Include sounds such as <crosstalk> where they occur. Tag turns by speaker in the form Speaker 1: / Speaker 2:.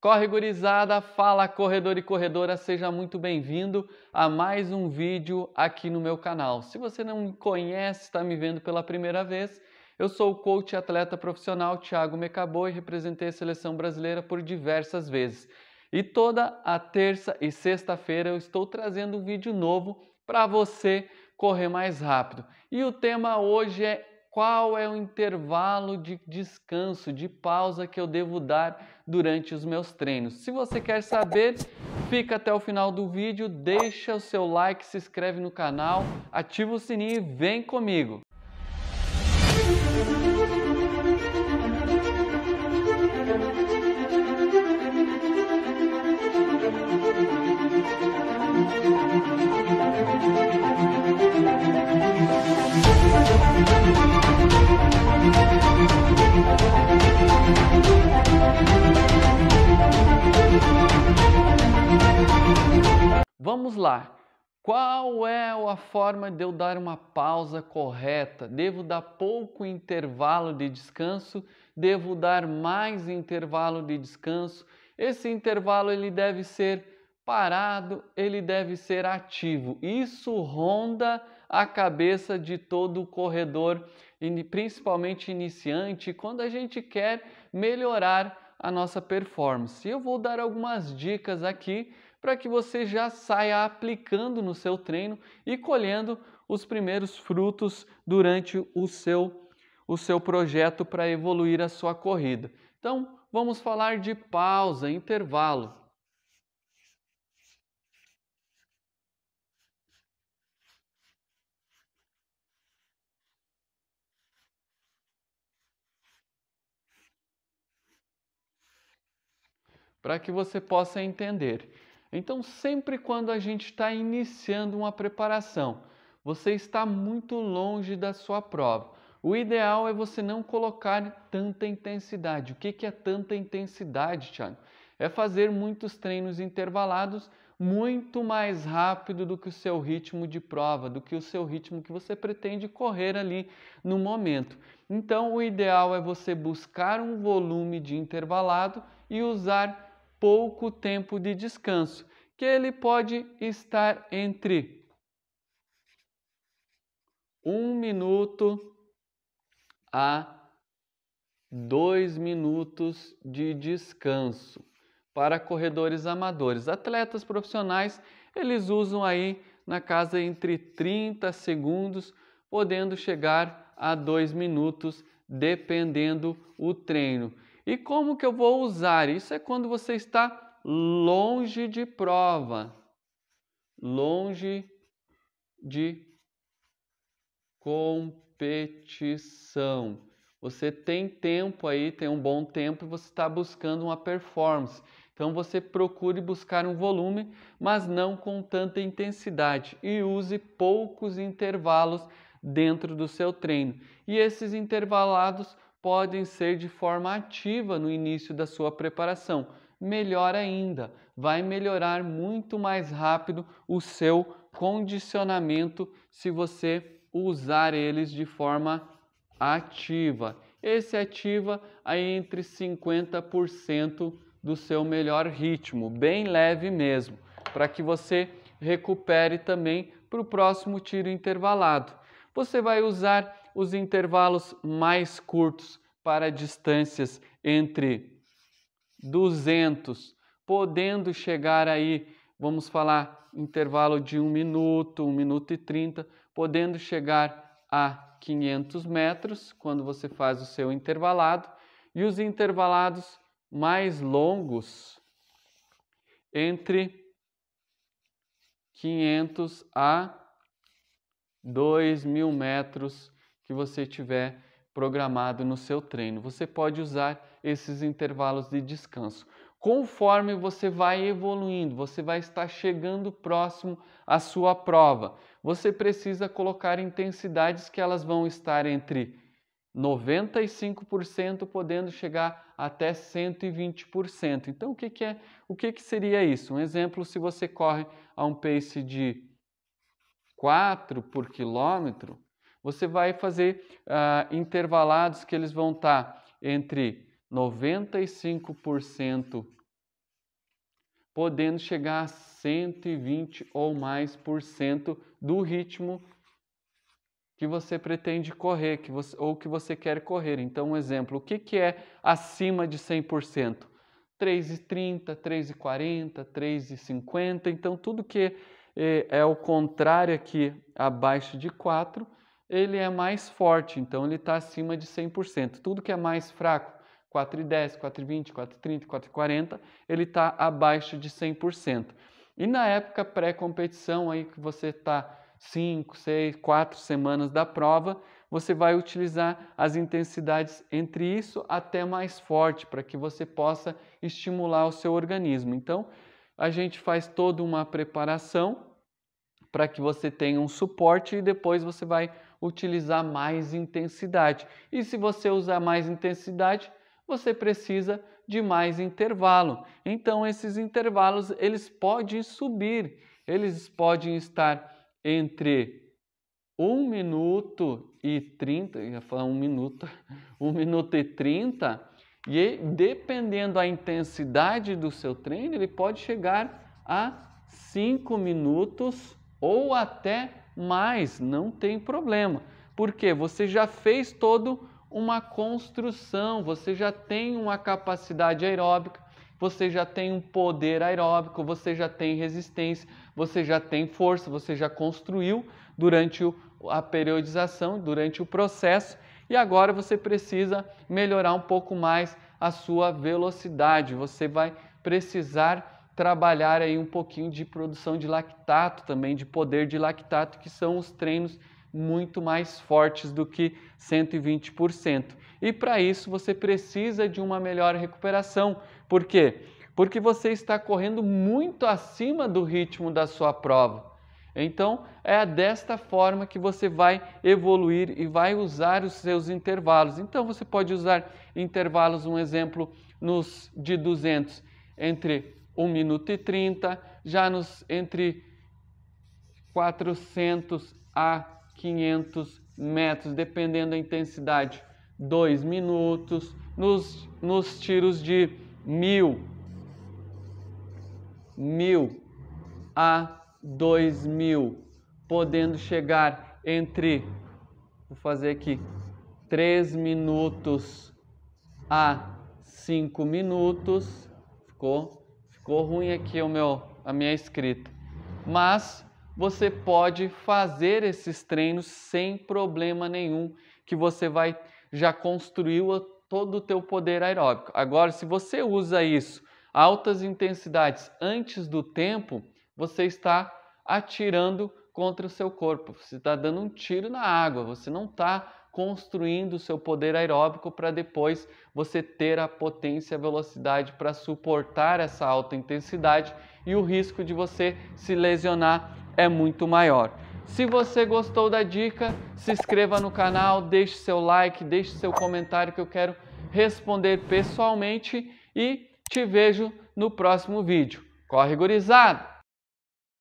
Speaker 1: Corre gurizada, fala corredor e corredora, seja muito bem-vindo a mais um vídeo aqui no meu canal. Se você não me conhece, está me vendo pela primeira vez, eu sou o coach atleta profissional Thiago Mecaboi, representei a seleção brasileira por diversas vezes. E toda a terça e sexta-feira eu estou trazendo um vídeo novo para você correr mais rápido. E o tema hoje é qual é o intervalo de descanso, de pausa que eu devo dar durante os meus treinos. Se você quer saber, fica até o final do vídeo, deixa o seu like, se inscreve no canal, ativa o sininho e vem comigo. Vamos lá. Qual é a forma de eu dar uma pausa correta? Devo dar pouco intervalo de descanso? Devo dar mais intervalo de descanso? Esse intervalo ele deve ser parado, ele deve ser ativo. Isso ronda a cabeça de todo corredor, principalmente iniciante, quando a gente quer melhorar a nossa performance. Eu vou dar algumas dicas aqui para que você já saia aplicando no seu treino e colhendo os primeiros frutos durante o seu o seu projeto para evoluir a sua corrida. Então, vamos falar de pausa, intervalo. Para que você possa entender. Então, sempre quando a gente está iniciando uma preparação, você está muito longe da sua prova. O ideal é você não colocar tanta intensidade. O que é tanta intensidade, Thiago? É fazer muitos treinos intervalados muito mais rápido do que o seu ritmo de prova, do que o seu ritmo que você pretende correr ali no momento. Então, o ideal é você buscar um volume de intervalado e usar pouco tempo de descanso, que ele pode estar entre um minuto a dois minutos de descanso para corredores amadores. Atletas profissionais, eles usam aí na casa entre 30 segundos, podendo chegar a dois minutos, dependendo o treino. E como que eu vou usar? Isso é quando você está longe de prova, longe de competição. Você tem tempo aí, tem um bom tempo e você está buscando uma performance. Então você procure buscar um volume, mas não com tanta intensidade e use poucos intervalos dentro do seu treino. E esses intervalados podem ser de forma ativa no início da sua preparação. Melhor ainda, vai melhorar muito mais rápido o seu condicionamento se você usar eles de forma ativa. Esse ativa aí entre 50% do seu melhor ritmo, bem leve mesmo, para que você recupere também para o próximo tiro intervalado. Você vai usar os intervalos mais curtos para distâncias entre 200, podendo chegar aí, vamos falar, intervalo de 1 minuto, 1 minuto e 30, podendo chegar a 500 metros quando você faz o seu intervalado, e os intervalados mais longos entre 500 a 2 mil metros que você tiver programado no seu treino. Você pode usar esses intervalos de descanso. Conforme você vai evoluindo, você vai estar chegando próximo à sua prova. Você precisa colocar intensidades que elas vão estar entre 95% podendo chegar até 120%. Então, o que, que é? O que, que seria isso? Um exemplo: se você corre a um pace de 4 por quilômetro, você vai fazer ah, intervalados que eles vão estar tá entre 95%, podendo chegar a 120 ou mais por cento do ritmo que você pretende correr que você, ou que você quer correr. Então, um exemplo, o que, que é acima de 100%? 3,30, 3,40, 3,50. Então, tudo que é, é o contrário aqui, abaixo de 4, ele é mais forte, então ele está acima de 100%. Tudo que é mais fraco, 4,10, 4,20, 4,30, 4,40, ele está abaixo de 100%. E na época pré-competição, aí que você está 5, 6, 4 semanas da prova, você vai utilizar as intensidades entre isso até mais forte, para que você possa estimular o seu organismo. Então, a gente faz toda uma preparação para que você tenha um suporte e depois você vai utilizar mais intensidade. E se você usar mais intensidade, você precisa de mais intervalo. Então esses intervalos eles podem subir, eles podem estar entre 1 minuto e 30, ia falar 1 minuto, 1 <laughs> minuto e 30, e dependendo da intensidade do seu treino, ele pode chegar a 5 minutos ou até mais, não tem problema. Porque você já fez todo uma construção, você já tem uma capacidade aeróbica, você já tem um poder aeróbico, você já tem resistência, você já tem força, você já construiu durante a periodização, durante o processo, e agora você precisa melhorar um pouco mais a sua velocidade, você vai precisar trabalhar aí um pouquinho de produção de lactato também, de poder de lactato, que são os treinos muito mais fortes do que 120%. E para isso você precisa de uma melhor recuperação. Por quê? Porque você está correndo muito acima do ritmo da sua prova. Então, é desta forma que você vai evoluir e vai usar os seus intervalos. Então, você pode usar intervalos, um exemplo, nos de 200 entre 1 minuto e 30, já nos entre 400 a 500 metros, dependendo da intensidade, 2 minutos. Nos, nos tiros de 1000, 1000 a 2000, podendo chegar entre, vou fazer aqui, 3 minutos a 5 minutos, ficou? Ficou ruim aqui o meu, a minha escrita. Mas você pode fazer esses treinos sem problema nenhum, que você vai já construiu todo o teu poder aeróbico. Agora, se você usa isso altas intensidades antes do tempo, você está atirando contra o seu corpo. Você está dando um tiro na água, você não está construindo o seu poder aeróbico para depois você ter a potência e a velocidade para suportar essa alta intensidade e o risco de você se lesionar é muito maior. Se você gostou da dica, se inscreva no canal, deixe seu like, deixe seu comentário que eu quero responder pessoalmente e te vejo no próximo vídeo. Corre gurizada!